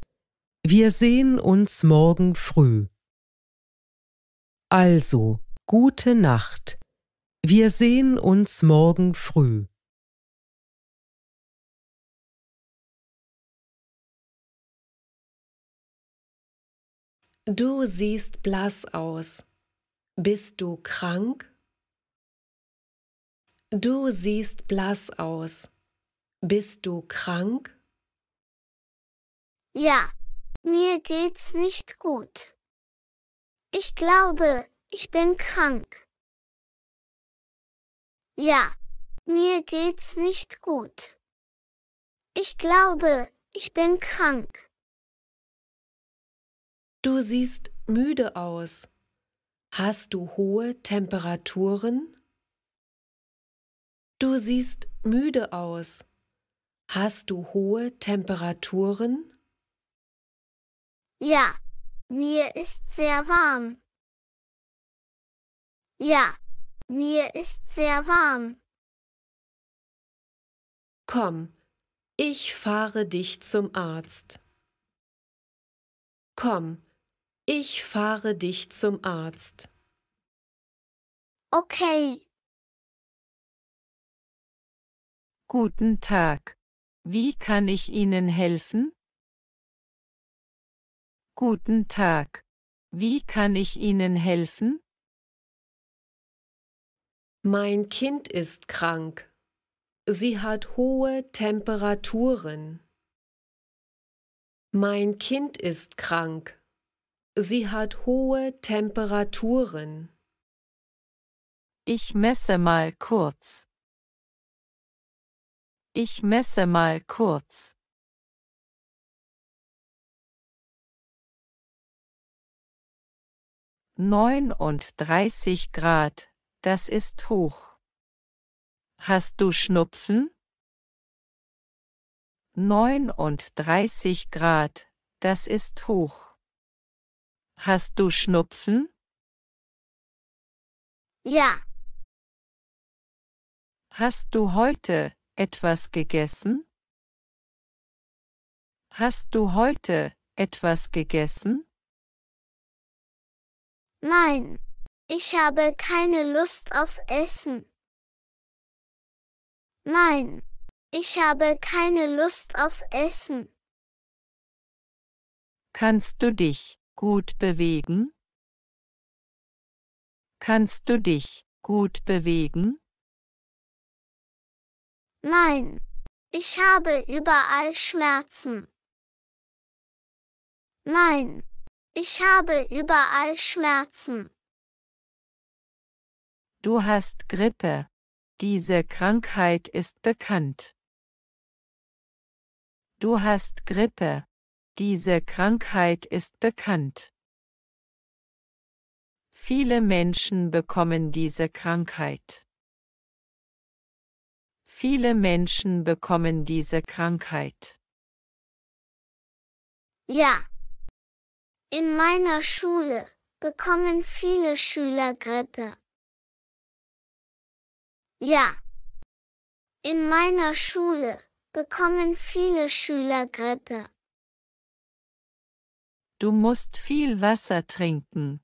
Speaker 1: Wir sehen uns morgen früh. Also, gute Nacht. Wir sehen uns morgen früh. Du siehst blass aus. Bist du krank? Du siehst blass aus. Bist du krank?
Speaker 2: Ja, mir geht's nicht gut. Ich glaube, ich bin krank. Ja, mir geht's nicht gut. Ich glaube, ich bin
Speaker 1: krank. Du siehst müde aus. Hast du hohe Temperaturen? Du siehst müde aus. Hast du hohe Temperaturen?
Speaker 2: Ja, mir ist sehr warm. Ja, mir ist sehr warm.
Speaker 1: Komm, ich fahre dich zum Arzt. Komm, ich fahre dich zum Arzt. Okay. Guten Tag. Wie kann ich Ihnen helfen? Guten Tag. Wie kann ich Ihnen helfen? Mein Kind ist krank. Sie hat hohe Temperaturen. Mein Kind ist krank. Sie hat hohe Temperaturen. Ich messe mal kurz. Ich messe mal kurz. Neununddreißig Grad, das ist hoch. Hast du Schnupfen? Neununddreißig Grad, das ist hoch. Hast du Schnupfen? Ja. Hast du heute etwas gegessen? Hast du heute etwas gegessen?
Speaker 2: Nein, ich habe keine Lust auf Essen. Nein, ich habe keine Lust auf Essen.
Speaker 1: Kannst du dich gut bewegen? Kannst du dich gut bewegen?
Speaker 2: Nein, ich habe überall Schmerzen. Nein, ich habe überall Schmerzen.
Speaker 1: Du hast Grippe. Diese Krankheit ist bekannt. Du hast Grippe. Diese Krankheit ist bekannt. Viele Menschen bekommen diese Krankheit. Viele Menschen bekommen diese Krankheit.
Speaker 2: Ja. In meiner Schule bekommen viele Schüler Grippe. Ja. In meiner Schule bekommen viele Schüler Grippe.
Speaker 1: Du musst viel Wasser trinken.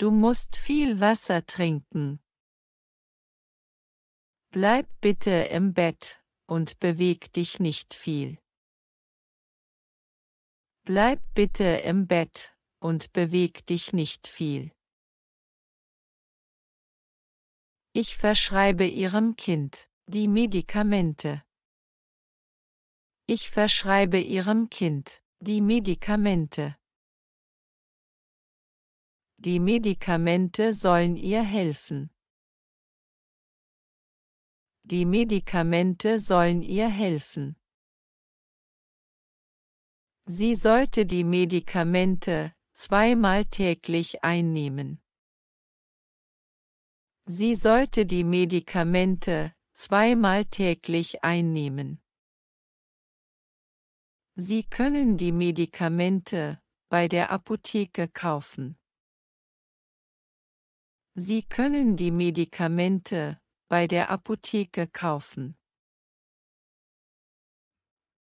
Speaker 1: Du musst viel Wasser trinken. Bleib bitte im Bett und beweg dich nicht viel. Bleib bitte im Bett und beweg dich nicht viel. Ich verschreibe Ihrem Kind die Medikamente. Ich verschreibe Ihrem Kind die Medikamente. Die Medikamente sollen ihr helfen. Die Medikamente sollen ihr helfen. Sie sollte die Medikamente zweimal täglich einnehmen. Sie sollte die Medikamente zweimal täglich einnehmen. Sie können die Medikamente bei der Apotheke kaufen. Sie können die Medikamente bei der Apotheke kaufen.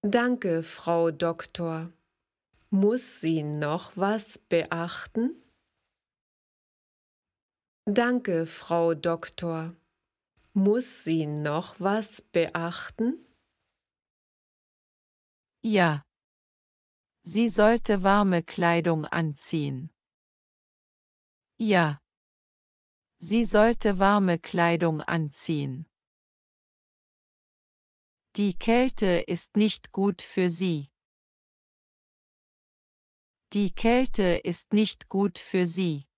Speaker 1: Danke, Frau Doktor. Muss sie noch was beachten? Danke, Frau Doktor. Muss sie noch was beachten? Ja. Sie sollte warme Kleidung anziehen. Ja. Sie sollte warme Kleidung anziehen. Die Kälte ist nicht gut für sie. Die Kälte ist nicht gut für sie.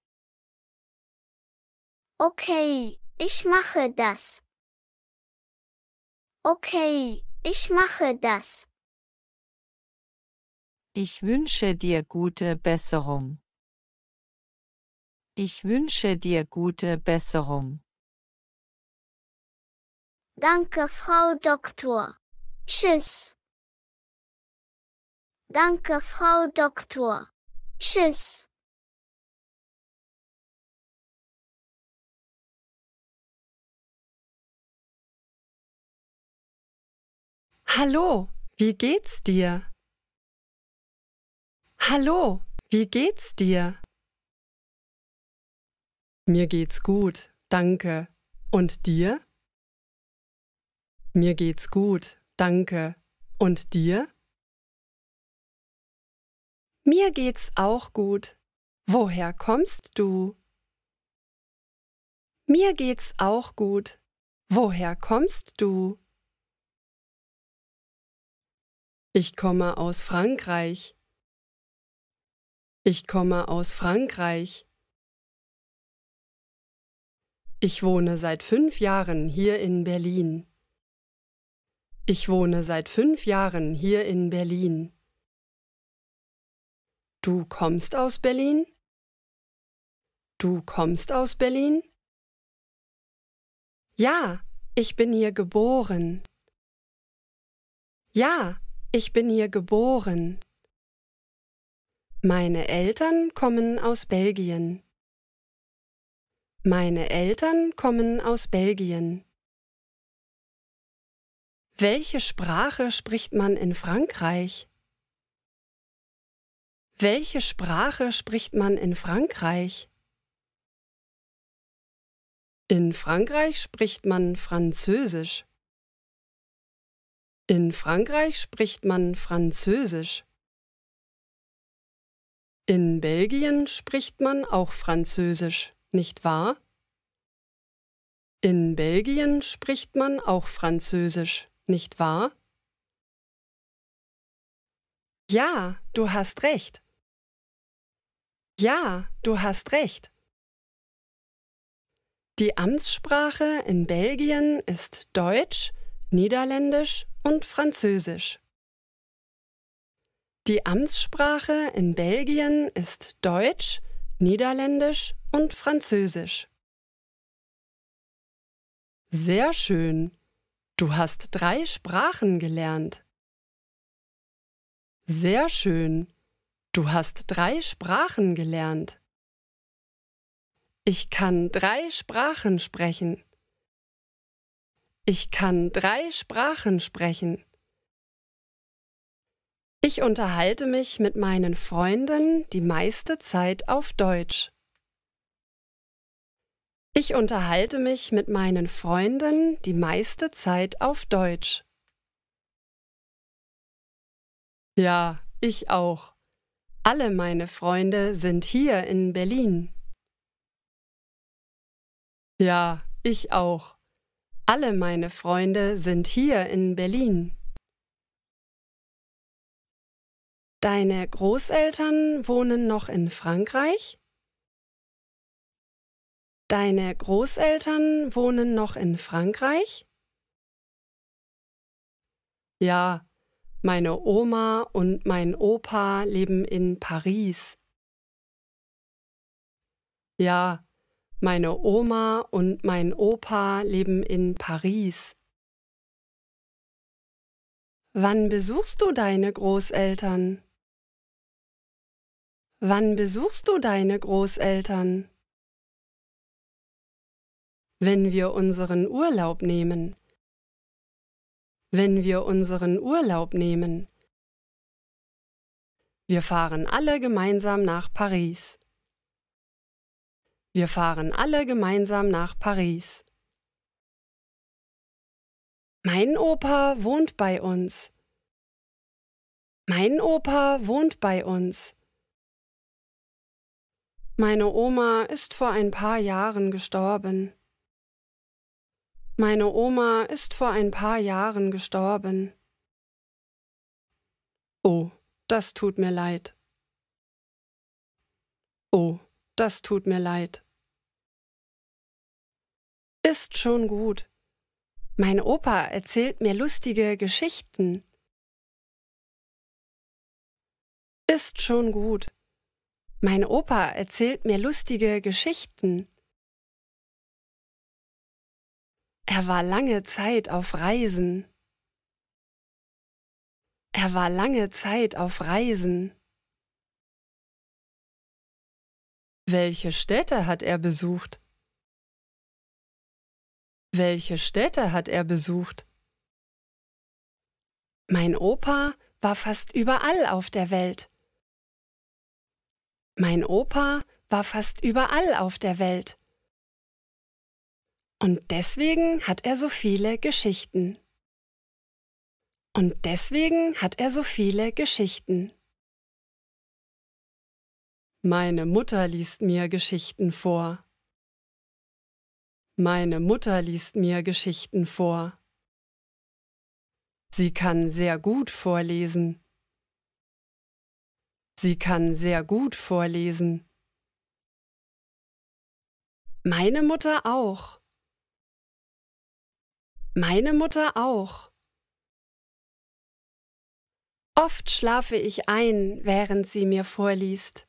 Speaker 2: Okay, ich mache das. Okay, ich mache das.
Speaker 1: Ich wünsche dir gute Besserung. Ich wünsche dir gute Besserung.
Speaker 2: Danke, Frau Doktor. Tschüss. Danke, Frau Doktor. Tschüss.
Speaker 1: Hallo, wie geht's
Speaker 3: dir? Hallo, wie geht's dir? Mir geht's gut, danke. Und dir? Mir geht's gut, danke. Und dir? Mir geht's auch gut. Woher kommst du? Mir geht's auch gut. Woher kommst du? Ich komme aus Frankreich. Ich komme aus Frankreich. Ich wohne seit fünf Jahren hier in Berlin. Ich wohne seit fünf Jahren hier in Berlin. Du kommst aus Berlin? Du kommst aus Berlin? Ja, ich bin hier geboren. Ja, ich bin hier geboren. Meine Eltern kommen aus Belgien. Meine Eltern kommen aus Belgien. Welche Sprache spricht man in Frankreich? Welche Sprache spricht man in Frankreich? In Frankreich spricht man Französisch. In Frankreich spricht man Französisch. In Belgien spricht man auch Französisch, nicht wahr? In Belgien spricht man auch Französisch, nicht wahr? Ja, du hast recht. Ja, du hast recht. Die Amtssprache in Belgien ist Deutsch, Niederländisch und Französisch. Die Amtssprache in Belgien ist Deutsch, Niederländisch und Französisch. Sehr schön. Du hast drei Sprachen gelernt. Sehr schön. Du hast drei Sprachen gelernt. Ich kann drei Sprachen sprechen. Ich kann drei Sprachen sprechen. Ich unterhalte mich mit meinen Freunden die meiste Zeit auf Deutsch. Ich unterhalte mich mit meinen Freunden die meiste Zeit auf Deutsch. Ja, ich auch. Alle meine Freunde sind hier in Berlin. Ja, ich auch. Alle meine Freunde sind hier in Berlin. Deine Großeltern wohnen noch in Frankreich? Deine Großeltern wohnen noch in Frankreich? Ja, meine Oma und mein Opa leben in Paris. Ja, meine Oma und mein Opa leben in Paris. Wann besuchst du deine Großeltern? Wann besuchst du deine Großeltern? Wenn wir unseren Urlaub nehmen. Wenn wir unseren Urlaub nehmen. Wir fahren alle gemeinsam nach Paris. Wir fahren alle gemeinsam nach Paris. Mein Opa wohnt bei uns. Mein Opa wohnt bei uns. Meine Oma ist vor ein paar Jahren gestorben. Meine Oma ist vor ein paar Jahren gestorben. Oh, das tut mir leid. Oh, das tut mir leid. Ist schon gut. Mein Opa erzählt mir lustige Geschichten. Ist schon gut. Mein Opa erzählt mir lustige Geschichten. Er war lange Zeit auf Reisen. Er war lange Zeit auf Reisen. Welche Städte hat er besucht? Welche Städte hat er besucht? Mein Opa war fast überall auf der Welt. Mein Opa war fast überall auf der Welt. Und deswegen hat er so viele Geschichten. Und deswegen hat er so viele Geschichten. Meine Mutter liest mir Geschichten vor. Meine Mutter liest mir Geschichten vor. Sie kann sehr gut vorlesen. Sie kann sehr gut vorlesen. Meine Mutter auch. Meine Mutter auch. Oft schlafe ich ein, während sie mir vorliest.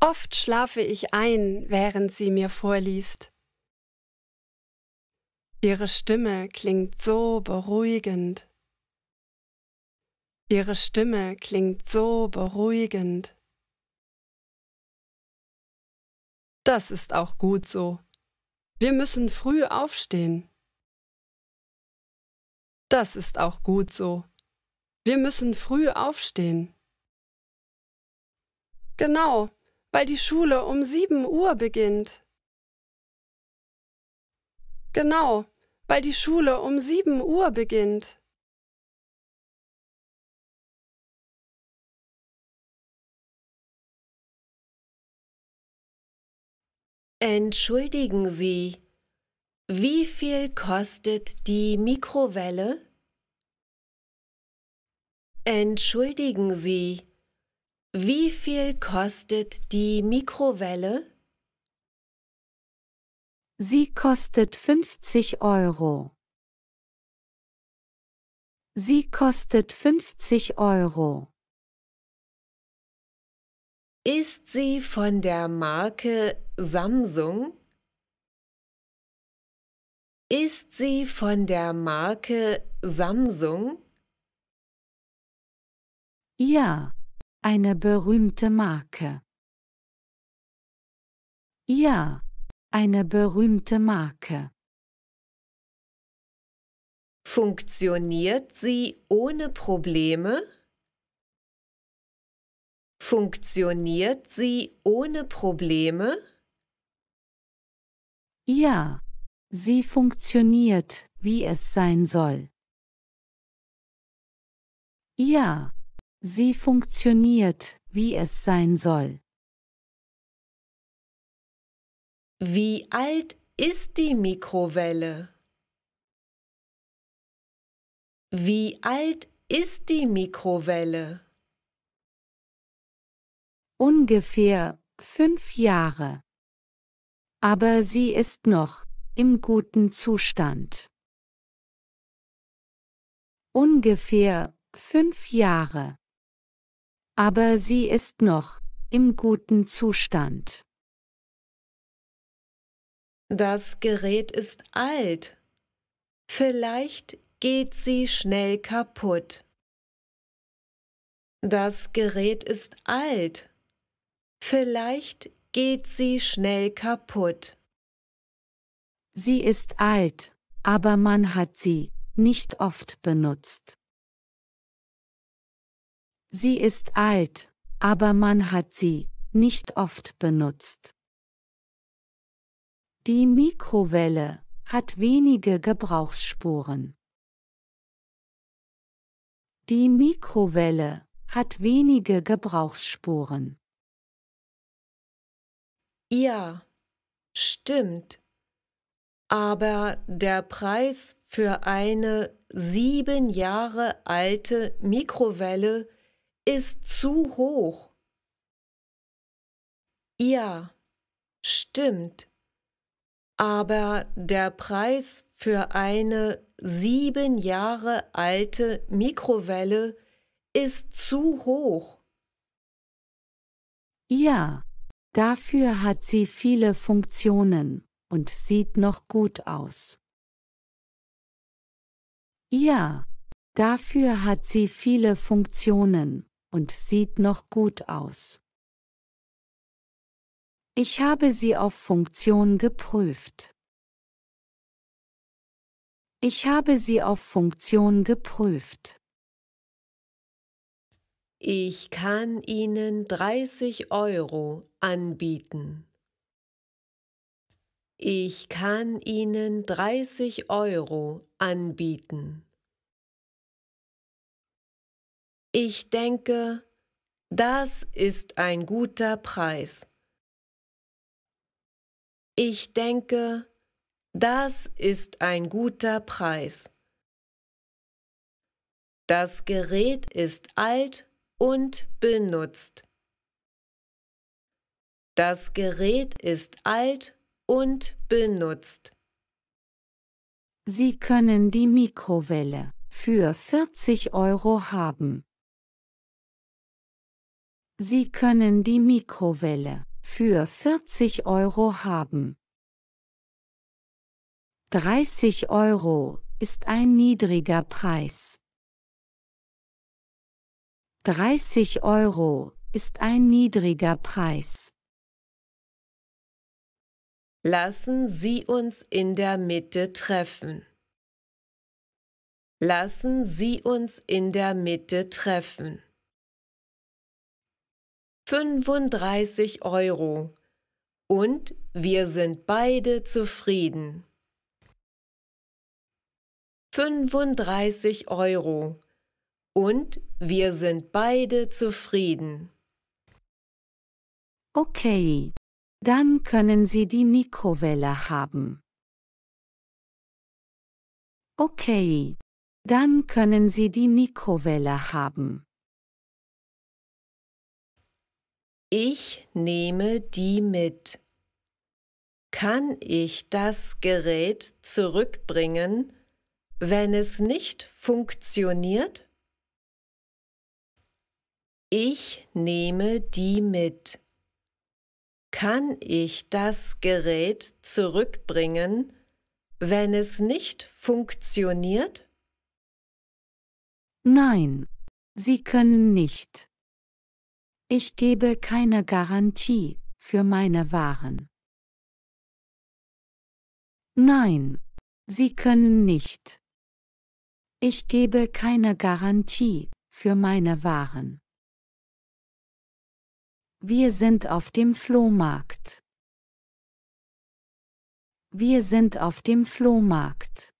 Speaker 3: Oft schlafe ich ein, während sie mir vorliest. Ihre Stimme klingt so beruhigend. Ihre Stimme klingt so beruhigend. Das ist auch gut so. Wir müssen früh aufstehen. Das ist auch gut so. Wir müssen früh aufstehen. Genau, weil die Schule um 7 Uhr beginnt. Genau, weil die Schule um 7 Uhr beginnt.
Speaker 1: Entschuldigen Sie, wie viel kostet die Mikrowelle? Entschuldigen Sie, wie viel kostet die Mikrowelle? Sie kostet 50 Euro. Sie kostet 50 Euro. Ist sie von der Marke Samsung? Ist sie von der Marke Samsung? Ja, eine berühmte Marke. Ja, eine berühmte Marke. Funktioniert sie ohne Probleme? Funktioniert sie ohne Probleme? Ja, sie funktioniert, wie es sein soll. Ja, sie funktioniert, wie es sein soll. Wie alt ist die Mikrowelle? Wie alt ist die Mikrowelle? ungefähr fünf Jahre. Aber sie ist noch im guten Zustand. Ungefähr fünf Jahre. Aber sie ist noch im guten Zustand. Das Gerät ist alt. Vielleicht geht sie schnell kaputt. Das Gerät ist alt. Vielleicht geht sie schnell kaputt. Sie ist alt, aber man hat sie nicht oft benutzt. Sie ist alt, aber man hat sie nicht oft benutzt. Die Mikrowelle hat wenige Gebrauchsspuren. Die Mikrowelle hat wenige Gebrauchsspuren. Ja, stimmt. Aber der Preis für eine sieben Jahre alte Mikrowelle ist zu hoch. Ja, stimmt. Aber der Preis für eine sieben Jahre alte Mikrowelle ist zu hoch. Ja, Dafür hat sie viele Funktionen und sieht noch gut aus. Ja, dafür hat sie viele Funktionen und sieht noch gut aus. Ich habe sie auf Funktion geprüft. Ich habe sie auf Funktion geprüft. Ich kann Ihnen 30 Euro anbieten. Ich kann Ihnen 30 Euro anbieten. Ich denke, das ist ein guter Preis. Ich denke, das ist ein guter Preis. Das Gerät ist alt und benutzt. Das Gerät ist alt und benutzt. Sie können die Mikrowelle für 40 Euro haben. Sie können die Mikrowelle für 40 Euro haben. 30 Euro ist ein niedriger Preis. 30 Euro ist ein niedriger Preis. Lassen Sie uns in der Mitte treffen. Lassen Sie uns in der Mitte treffen. 35 Euro. Und wir sind beide zufrieden. 35 Euro und wir sind beide zufrieden. Okay. Dann können Sie die Mikrowelle haben. Okay. Dann können Sie die Mikrowelle haben. Ich nehme die mit. Kann ich das Gerät zurückbringen, wenn es nicht funktioniert? Ich nehme die mit. Kann ich das Gerät zurückbringen, wenn es nicht funktioniert? Nein, Sie können nicht. Ich gebe keine Garantie für meine Waren. Nein, Sie können nicht. Ich gebe keine Garantie für meine Waren. Wir sind auf dem Flohmarkt. Wir sind auf dem Flohmarkt.